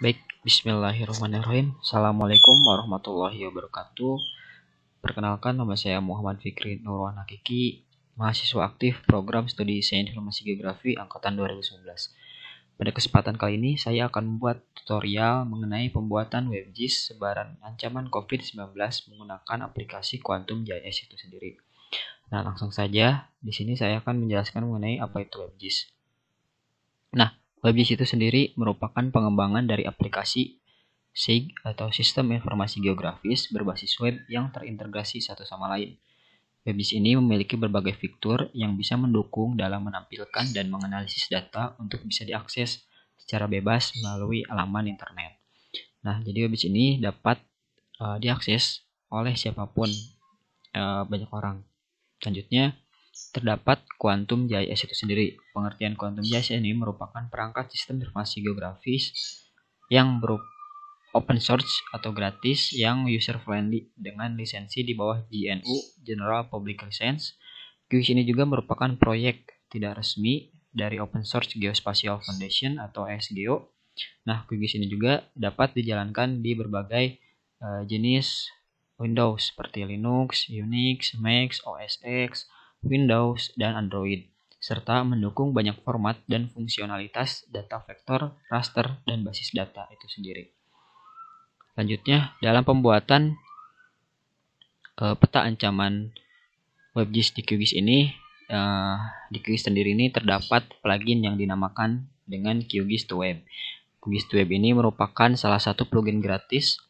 Baik, bismillahirrahmanirrahim. Assalamualaikum warahmatullahi wabarakatuh. Perkenalkan nama saya Muhammad Fikri Nurwan Hakiki, mahasiswa aktif program studi Sains Informasi Geografi angkatan 2019. Pada kesempatan kali ini, saya akan membuat tutorial mengenai pembuatan WebGIS sebaran ancaman COVID-19 menggunakan aplikasi Quantum JS itu sendiri. Nah, langsung saja, di sini saya akan menjelaskan mengenai apa itu WebGIS. Nah, WebGIS itu sendiri merupakan pengembangan dari aplikasi SIG atau Sistem Informasi Geografis berbasis web yang terintegrasi satu sama lain. WebGIS ini memiliki berbagai fitur yang bisa mendukung dalam menampilkan dan menganalisis data untuk bisa diakses secara bebas melalui alaman internet. Nah, jadi WebGIS ini dapat uh, diakses oleh siapapun uh, banyak orang. Selanjutnya, terdapat kuantum GIS itu sendiri. Pengertian kuantum GIS ini merupakan perangkat sistem informasi geografis yang berupa open source atau gratis yang user friendly dengan lisensi di bawah GNU General Public License. QGIS ini juga merupakan proyek tidak resmi dari Open Source Geospatial Foundation atau SGO. Nah, QGIS ini juga dapat dijalankan di berbagai uh, jenis Windows seperti Linux, Unix, Mac, OS X, Windows, dan Android, serta mendukung banyak format dan fungsionalitas data vektor, raster, dan basis data itu sendiri. Selanjutnya, dalam pembuatan e, peta ancaman WebGIS eh, di QGIS ini, e, di QGIS sendiri ini terdapat plugin yang dinamakan dengan QGIS to Web. QGIS to Web ini merupakan salah satu plugin gratis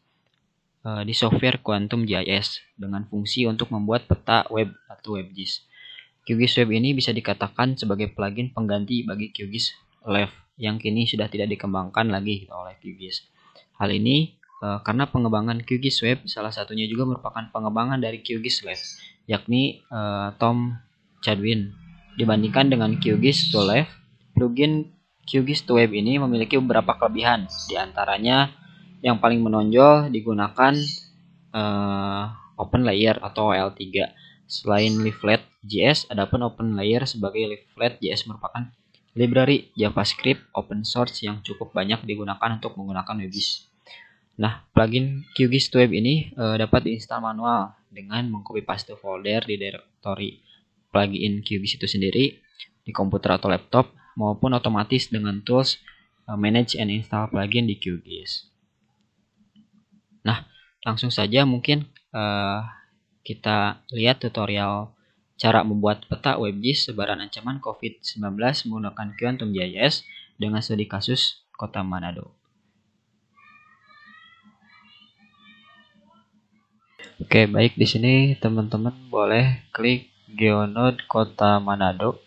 eh, di software Quantum GIS dengan fungsi untuk membuat peta web atau WebGIS. QGIS Web ini bisa dikatakan sebagai plugin pengganti bagi QGIS Live yang kini sudah tidak dikembangkan lagi oleh QGIS. Hal ini e, karena pengembangan QGIS Web salah satunya juga merupakan pengembangan dari QGIS Live, yakni e, Tom Chadwin. Dibandingkan dengan QGIS to Live, plugin QGIS to Web ini memiliki beberapa kelebihan, diantaranya yang paling menonjol digunakan e, Open Layer atau OL3 Selain leaflet JS, adapun layer sebagai leaflet JS merupakan library JavaScript open source yang cukup banyak digunakan untuk menggunakan WebGIS. Nah, plugin QGIS to Web ini e, dapat diinstal manual dengan mengcopy paste folder di directory plugin QGIS itu sendiri di komputer atau laptop maupun otomatis dengan tools e, manage and install plugin di QGIS. Nah, langsung saja mungkin e, kita lihat tutorial cara membuat peta WebGIS sebaran ancaman COVID-19 menggunakan Quantum GIS dengan studi kasus Kota Manado. Oke, baik di sini teman-teman boleh klik Geonode Kota Manado.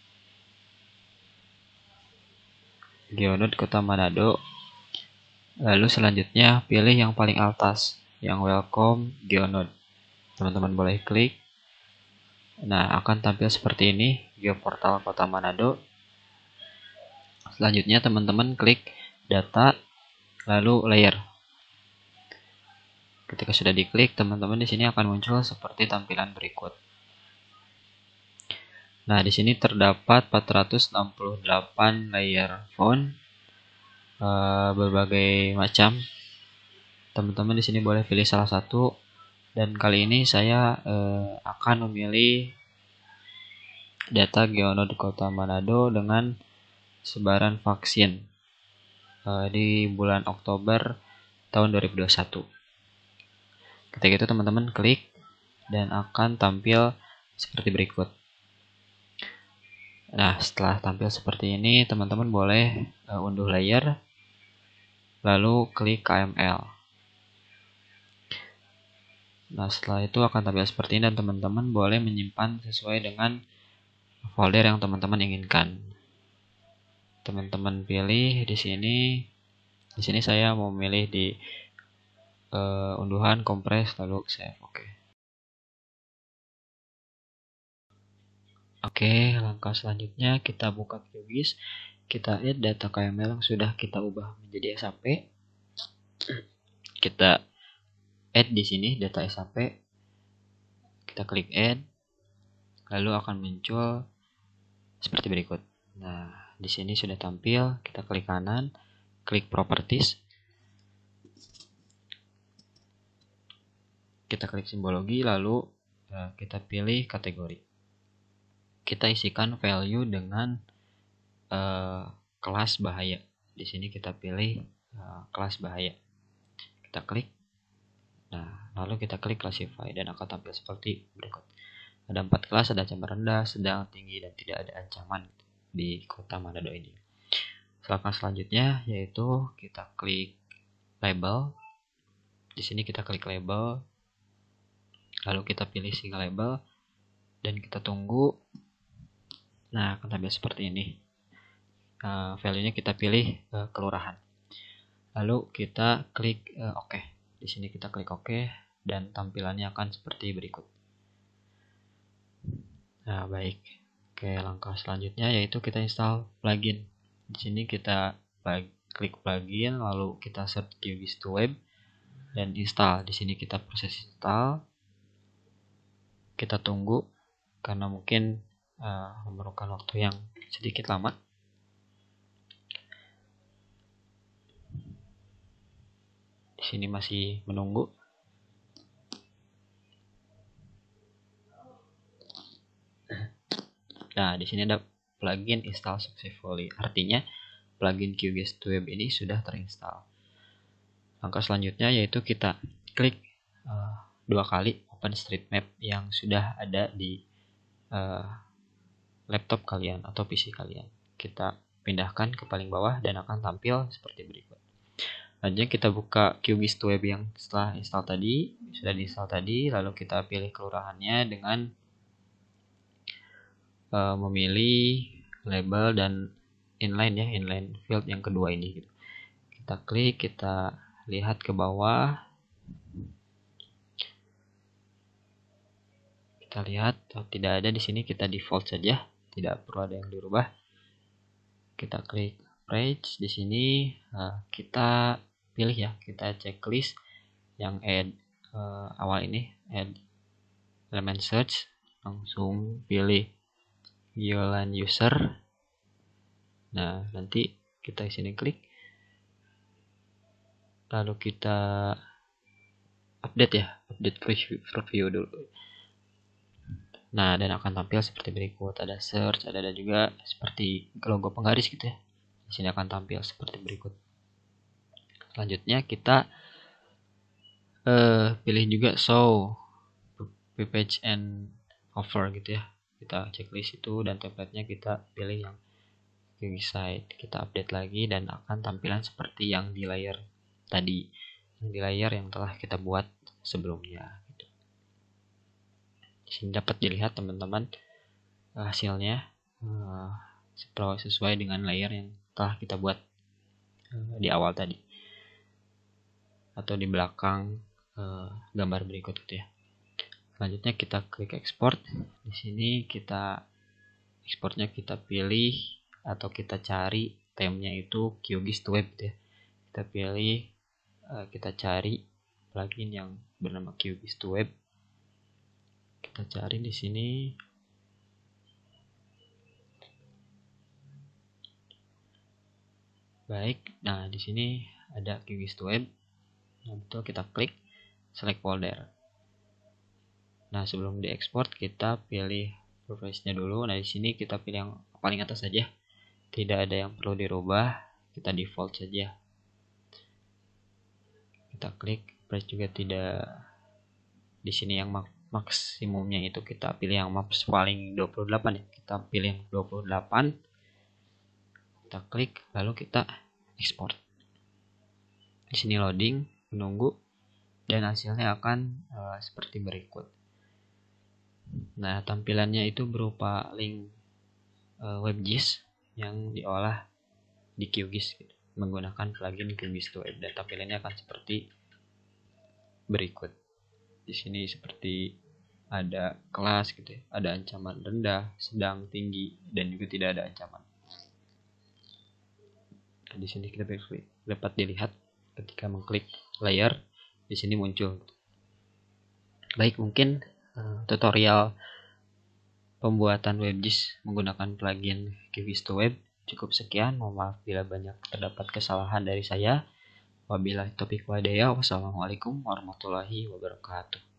Geonode Kota Manado. Lalu selanjutnya pilih yang paling atas, yang Welcome Geonode teman-teman boleh klik nah akan tampil seperti ini geoportal kota Manado selanjutnya teman-teman klik data lalu layer ketika sudah diklik teman-teman di sini akan muncul seperti tampilan berikut Nah, di sini terdapat 468 layer font eh, berbagai macam. Teman-teman di sini boleh pilih salah satu dan kali ini saya eh, akan memilih data geonode kota Manado dengan sebaran vaksin eh, di bulan Oktober tahun 2021. Ketika itu teman-teman klik dan akan tampil seperti berikut. Nah, setelah tampil seperti ini, teman-teman boleh uh, unduh layer, lalu klik KML. Nah, setelah itu akan tampil seperti ini dan teman-teman boleh menyimpan sesuai dengan folder yang teman-teman inginkan. Teman-teman pilih di sini. Di sini saya mau milih di uh, unduhan, kompres, lalu save. Oke. Okay. Oke, langkah selanjutnya kita buka QGIS. Kita edit data KML yang sudah kita ubah menjadi SAP. Kita add di sini data SAP. Kita klik add. Lalu akan muncul seperti berikut. Nah, di sini sudah tampil, kita klik kanan, klik properties. Kita klik simbologi lalu eh, kita pilih kategori. Kita isikan value dengan uh, kelas bahaya. Di sini kita pilih uh, kelas bahaya. Kita klik Nah, lalu kita klik classify dan akan tampil seperti berikut. Ada empat kelas, ada ancaman rendah, sedang, tinggi, dan tidak ada ancaman di kota Manado ini. Selangkah selanjutnya yaitu kita klik label. Di sini kita klik label, lalu kita pilih single label, dan kita tunggu. Nah, akan tampil seperti ini. Uh, value-nya kita pilih uh, kelurahan. Lalu kita klik uh, eh, OK. Di sini kita klik OK dan tampilannya akan seperti berikut. Nah, baik. Oke, langkah selanjutnya yaitu kita install plugin. Di sini kita klik plugin, lalu kita search di Visto Web dan install. Di sini kita proses install. Kita tunggu karena mungkin uh, memerlukan waktu yang sedikit lama. sini masih menunggu. Nah, di sini ada plugin install successfully. Artinya, plugin QGIS Web ini sudah terinstall. Langkah selanjutnya yaitu kita klik uh, dua kali OpenStreetMap yang sudah ada di uh, laptop kalian atau PC kalian. Kita pindahkan ke paling bawah dan akan tampil seperti berikut aja kita buka QGIS Web yang setelah install tadi, sudah diinstal tadi, lalu kita pilih kelurahannya dengan uh, memilih label dan inline ya, inline field yang kedua ini gitu. Kita klik, kita lihat ke bawah. Kita lihat oh, tidak ada di sini kita default saja, tidak perlu ada yang dirubah. Kita klik page di sini nah, kita pilih ya kita checklist yang add uh, awal ini add element search langsung pilih Yolan user nah nanti kita sini klik lalu kita update ya update preview dulu nah dan akan tampil seperti berikut ada search ada, ada juga seperti logo penggaris gitu ya di sini akan tampil seperti berikut selanjutnya kita uh, pilih juga show page and offer gitu ya kita checklist itu dan templatenya kita pilih yang website site kita update lagi dan akan tampilan seperti yang di layer tadi yang di layer yang telah kita buat sebelumnya gitu. sini dapat dilihat teman-teman hasilnya uh, sesuai dengan layer yang telah kita buat eh, di awal tadi atau di belakang eh, gambar berikut itu ya selanjutnya kita klik export di sini kita exportnya kita pilih atau kita cari temnya itu QGIS web gitu ya kita pilih eh, kita cari plugin yang bernama QGIS web kita cari di sini baik nah di sini ada QGIS web untuk nah, kita klik select folder. Nah, sebelum diekspor kita pilih profesinya dulu. Nah, di sini kita pilih yang paling atas saja. Tidak ada yang perlu dirubah, kita default saja. Kita klik press juga tidak di sini yang mak maksimumnya itu kita pilih yang maps paling 28 ya kita pilih yang 28 kita klik lalu kita export di sini loading menunggu dan hasilnya akan uh, seperti berikut. Nah, tampilannya itu berupa link uh, WebGIS yang diolah di QGIS gitu, menggunakan plugin QGIS to Web dan tampilannya akan seperti berikut. Di sini seperti ada kelas gitu ya, ada ancaman rendah, sedang, tinggi dan juga tidak ada ancaman. Nah, di sini kita dapat dilihat ketika mengklik layer di sini muncul baik mungkin uh, tutorial pembuatan WebGIS menggunakan plugin Kivisto Web cukup sekian mohon maaf bila banyak terdapat kesalahan dari saya wabillahi taufiq wadaya wassalamualaikum warahmatullahi wabarakatuh